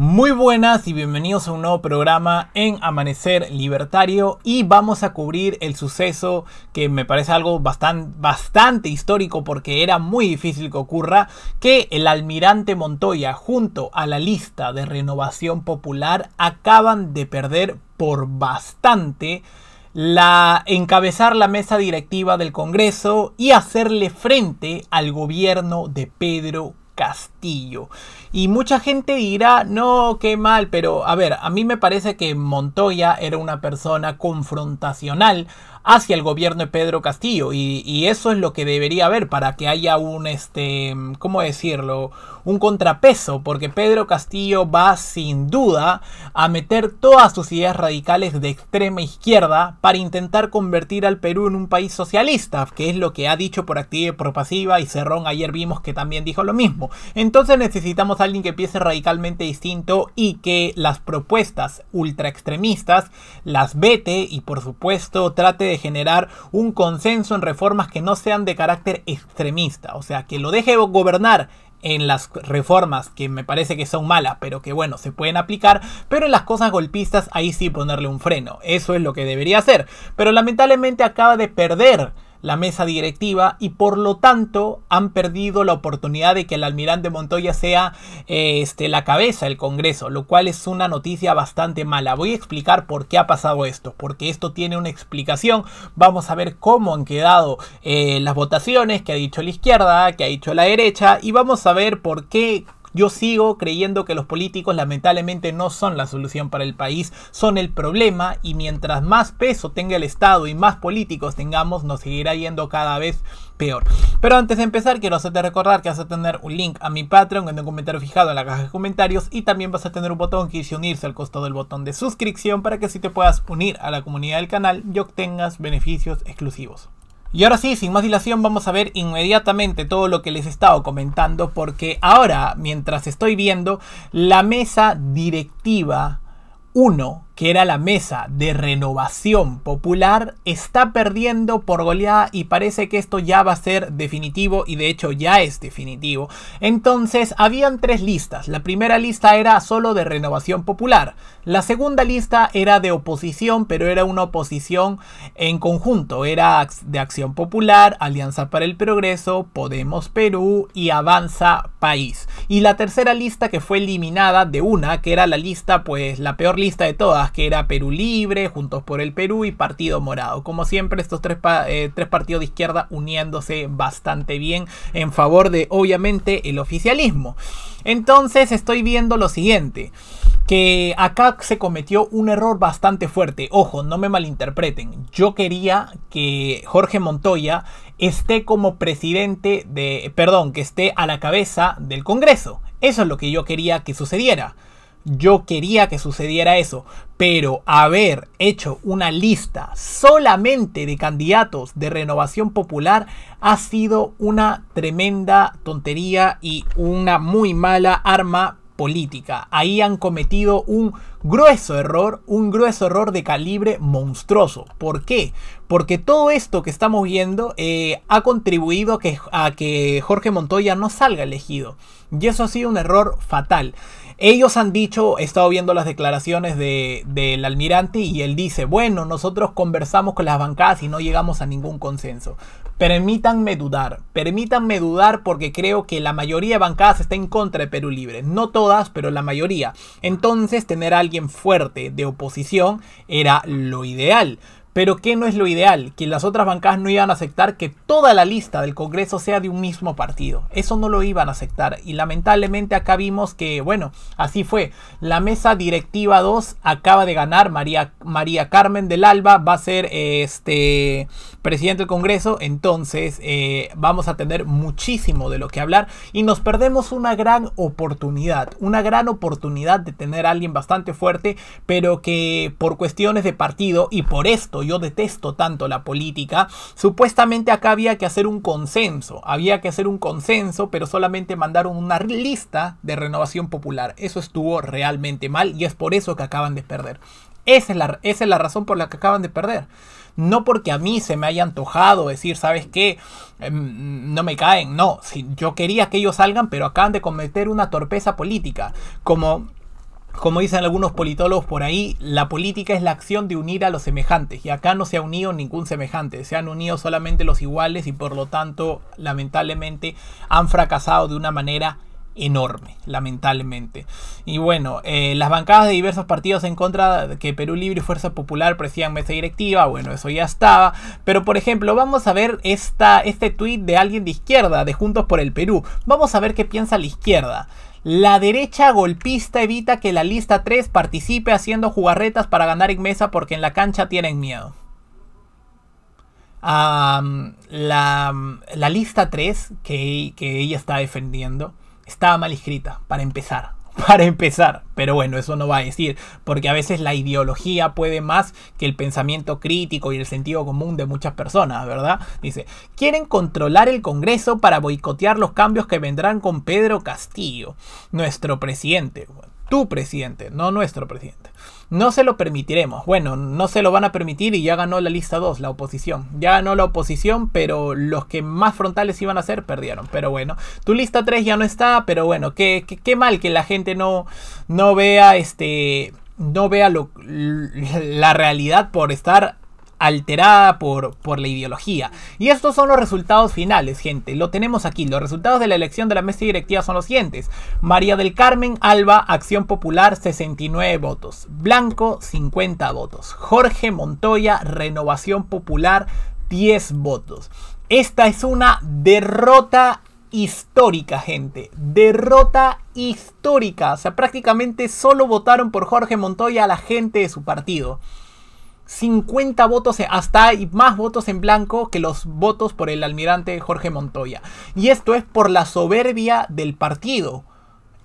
Muy buenas y bienvenidos a un nuevo programa en Amanecer Libertario y vamos a cubrir el suceso que me parece algo bastante, bastante histórico porque era muy difícil que ocurra, que el almirante Montoya junto a la lista de renovación popular acaban de perder por bastante la encabezar la mesa directiva del Congreso y hacerle frente al gobierno de Pedro Castillo. Y mucha gente dirá, no, qué mal, pero a ver, a mí me parece que Montoya era una persona confrontacional, hacia el gobierno de Pedro Castillo y, eso es lo que debería haber para que haya un, este, ¿cómo decirlo? Un contrapeso, porque Pedro Castillo va sin duda a meter todas sus ideas radicales de extrema izquierda para intentar convertir al Perú en un país socialista, que es lo que ha dicho por activa y por pasiva y Cerrón ayer vimos que también dijo lo mismo. Entonces necesitamos a alguien que piense radicalmente distinto y que las propuestas ultra extremistas las vete y por supuesto trate de generar un consenso en reformas que no sean de carácter extremista, o sea, que lo deje gobernar en las reformas que me parece que son malas, pero que bueno, se pueden aplicar, pero en las cosas golpistas ahí sí ponerle un freno, eso es lo que debería hacer, pero lamentablemente acaba de perder la mesa directiva y por lo tanto han perdido la oportunidad de que el almirante Montoya sea eh, este, la cabeza del Congreso, lo cual es una noticia bastante mala. Voy a explicar por qué ha pasado esto, porque esto tiene una explicación. Vamos a ver cómo han quedado eh, las votaciones que ha dicho la izquierda, qué ha dicho la derecha y vamos a ver por qué yo sigo creyendo que los políticos lamentablemente no son la solución para el país, son el problema y mientras más peso tenga el Estado y más políticos tengamos, nos seguirá yendo cada vez peor. Pero antes de empezar, quiero hacerte recordar que vas a tener un link a mi Patreon en un comentario fijado en la caja de comentarios y también vas a tener un botón que dice unirse al costado del botón de suscripción para que si te puedas unir a la comunidad del canal y obtengas beneficios exclusivos. Y ahora sí, sin más dilación, vamos a ver inmediatamente todo lo que les he estado comentando, porque ahora, mientras estoy viendo, la mesa directiva 1 que era la mesa de renovación popular, está perdiendo por goleada y parece que esto ya va a ser definitivo y de hecho ya es definitivo. Entonces, habían tres listas. La primera lista era solo de renovación popular. La segunda lista era de oposición, pero era una oposición en conjunto. Era de Acción Popular, Alianza para el Progreso, Podemos Perú y Avanza País. Y la tercera lista que fue eliminada de una, que era la lista, pues la peor lista de todas, que era Perú Libre, Juntos por el Perú y Partido Morado. Como siempre, estos tres, eh, tres partidos de izquierda uniéndose bastante bien en favor de, obviamente, el oficialismo. Entonces estoy viendo lo siguiente, que acá se cometió un error bastante fuerte. Ojo, no me malinterpreten. Yo quería que Jorge Montoya esté como presidente de, perdón, que esté a la cabeza del Congreso. Eso es lo que yo quería que sucediera. Yo quería que sucediera eso, pero haber hecho una lista solamente de candidatos de renovación popular ha sido una tremenda tontería y una muy mala arma política. Ahí han cometido un grueso error, un grueso error de calibre monstruoso. ¿Por qué? Porque todo esto que estamos viendo eh, ha contribuido a que, Jorge Montoya no salga elegido. Y eso ha sido un error fatal. Ellos han dicho, he estado viendo las declaraciones del almirante y él dice, bueno, nosotros conversamos con las bancadas y no llegamos a ningún consenso. Permítanme dudar, permítanme dudar porque creo que la mayoría de bancadas está en contra de Perú Libre. No todas, pero la mayoría. Entonces tener a alguien fuerte de oposición era lo ideal. Pero que no es lo ideal, que las otras bancadas no iban a aceptar que toda la lista del Congreso sea de un mismo partido. Eso no lo iban a aceptar. Y lamentablemente acá vimos que, bueno, así fue. La mesa directiva 2 acaba de ganar. María, María Carmen del Alba va a ser este, presidente del Congreso. Entonces eh, vamos a tener muchísimo de lo que hablar. Y nos perdemos una gran oportunidad. Una gran oportunidad de tener a alguien bastante fuerte, pero que por cuestiones de partido y por esto yo detesto tanto la política, supuestamente acá había que hacer un consenso, había que hacer un consenso, pero solamente mandaron una lista de renovación popular. Eso estuvo realmente mal y es por eso que acaban de perder. Esa es, la, es la razón por la que acaban de perder. No porque a mí se me haya antojado decir, ¿sabes qué? Em, no me caen. No, si yo quería que ellos salgan, pero acaban de cometer una torpeza política. Como como dicen algunos politólogos por ahí, la política es la acción de unir a los semejantes, y acá no se ha unido ningún semejante, se han unido solamente los iguales y por lo tanto, lamentablemente, han fracasado de una manera enorme, lamentablemente. Y bueno, eh, las bancadas de diversos partidos en contra de que Perú Libre y Fuerza Popular presían mesa directiva, bueno, eso ya estaba. Pero por ejemplo, vamos a ver esta, este tuit de alguien de izquierda, de Juntos por el Perú. Vamos a ver qué piensa la izquierda. La derecha golpista evita que la lista 3 participe haciendo jugarretas para ganar en mesa porque en la cancha tienen miedo. la, lista 3 que, que ella está defendiendo estaba mal escrita, para empezar. Para empezar, pero bueno, eso no va a decir, porque a veces la ideología puede más que el pensamiento crítico y el sentido común de muchas personas, ¿verdad? Dice, quieren controlar el Congreso para boicotear los cambios que vendrán con Pedro Castillo, nuestro presidente tu presidente, no nuestro presidente. No se lo permitiremos. Bueno, no se lo van a permitir y ya ganó la lista 2, la oposición. Ya ganó la oposición, pero los que más frontales iban a ser perdieron. Pero bueno, tu lista 3 ya no está, pero bueno, qué, qué, mal que la gente no, no vea este no vea lo, la realidad por estar alterada por, por la ideología. Y estos son los resultados finales, gente. Lo tenemos aquí. Los resultados de la elección de la mesa directiva son los siguientes. María del Carmen Alba, Acción Popular, 69 votos. Blanco, 50 votos. Jorge Montoya, Renovación Popular, 10 votos. Esta es una derrota histórica, gente. Derrota histórica. O sea, prácticamente solo votaron por Jorge Montoya a la gente de su partido. 50 votos, eh, hasta hay más votos en blanco que los votos por el almirante Jorge Montoya. Y esto es por la soberbia del partido.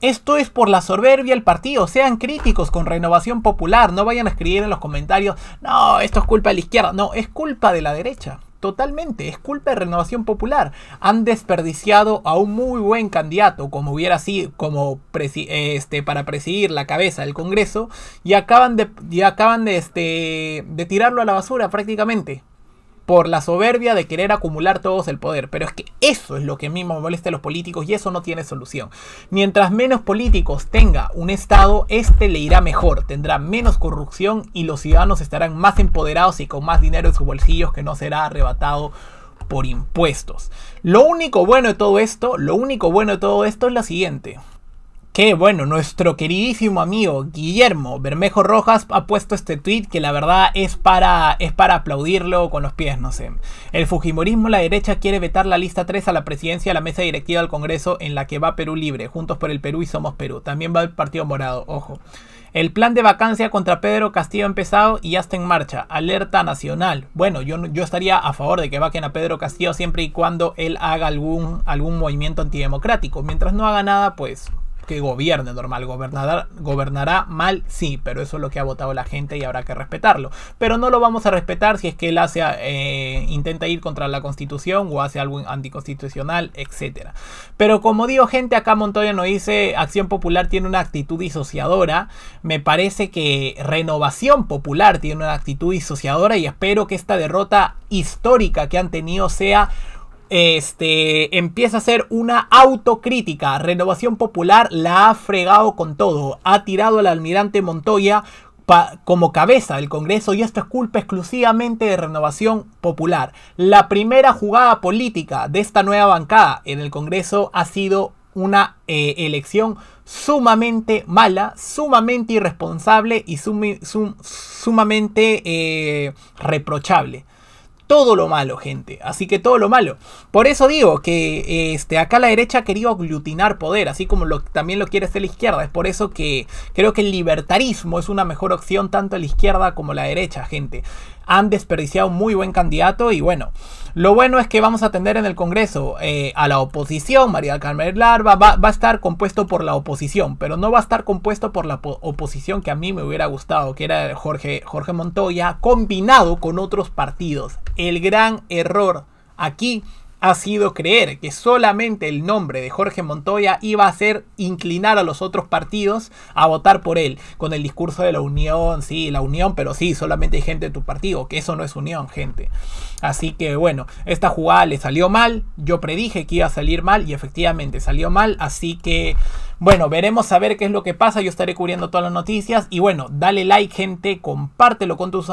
Esto es por la soberbia del partido. Sean críticos con Renovación Popular. No vayan a escribir en los comentarios, no, esto es culpa de la izquierda. No, es culpa de la derecha. Totalmente, es culpa de Renovación Popular. Han desperdiciado a un muy buen candidato, como hubiera sido, como este, para presidir la cabeza del Congreso, y acaban de, y acaban de, este, de tirarlo a la basura prácticamente por la soberbia de querer acumular todos el poder. Pero es que eso es lo que a mí molesta a los políticos y eso no tiene solución. Mientras menos políticos tenga un Estado, este le irá mejor, tendrá menos corrupción y los ciudadanos estarán más empoderados y con más dinero en sus bolsillos que no será arrebatado por impuestos. Lo único bueno de todo esto, lo único bueno de todo esto es lo siguiente. Que bueno, nuestro queridísimo amigo Guillermo Bermejo Rojas ha puesto este tweet que la verdad es para, es para aplaudirlo con los pies, no sé. El Fujimorismo, la derecha, quiere vetar la lista 3 a la presidencia, a la mesa directiva del Congreso en la que va Perú Libre, Juntos por el Perú y Somos Perú. También va el Partido Morado, ojo. El plan de vacancia contra Pedro Castillo ha empezado y ya está en marcha. Alerta nacional. Bueno, yo, yo estaría a favor de que vaquen a Pedro Castillo siempre y cuando él haga algún, algún movimiento antidemocrático. Mientras no haga nada, pues que gobierne normal. Gobernará, gobernará mal, sí, pero eso es lo que ha votado la gente y habrá que respetarlo. Pero no lo vamos a respetar si es que él hace, eh, intenta ir contra la constitución o hace algo anticonstitucional, etc. Pero como digo, gente, acá Montoya no dice, Acción Popular tiene una actitud disociadora. Me parece que Renovación Popular tiene una actitud disociadora y espero que esta derrota histórica que han tenido sea este, empieza a ser una autocrítica. Renovación Popular la ha fregado con todo. Ha tirado al almirante Montoya como cabeza del Congreso y esto es culpa exclusivamente de Renovación Popular. La primera jugada política de esta nueva bancada en el Congreso ha sido una eh, elección sumamente mala, sumamente irresponsable y sumamente eh, reprochable todo lo malo, gente. Así que todo lo malo. Por eso digo que este, acá la derecha ha querido aglutinar poder, así como lo, también lo quiere hacer la izquierda. Es por eso que creo que el libertarismo es una mejor opción tanto a la izquierda como a la derecha, gente. Han desperdiciado un muy buen candidato y bueno, lo bueno es que vamos a atender en el Congreso eh, a la oposición. María Carmen Larva va, va, a estar compuesto por la oposición, pero no va a estar compuesto por la oposición que a mí me hubiera gustado, que era Jorge, Jorge Montoya, combinado con otros partidos el gran error aquí ha sido creer que solamente el nombre de Jorge Montoya iba a hacer inclinar a los otros partidos a votar por él, con el discurso de la unión, sí, la unión, pero sí, solamente hay gente de tu partido, que eso no es unión, gente. Así que bueno, esta jugada le salió mal, yo predije que iba a salir mal y efectivamente salió mal, así que bueno, veremos a ver qué es lo que pasa. Yo estaré cubriendo todas las noticias. Y bueno, dale like, gente. Compártelo con, todos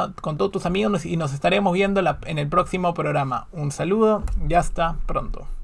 tus amigos. Y nos estaremos viendo en el próximo programa. Un saludo ya está, pronto.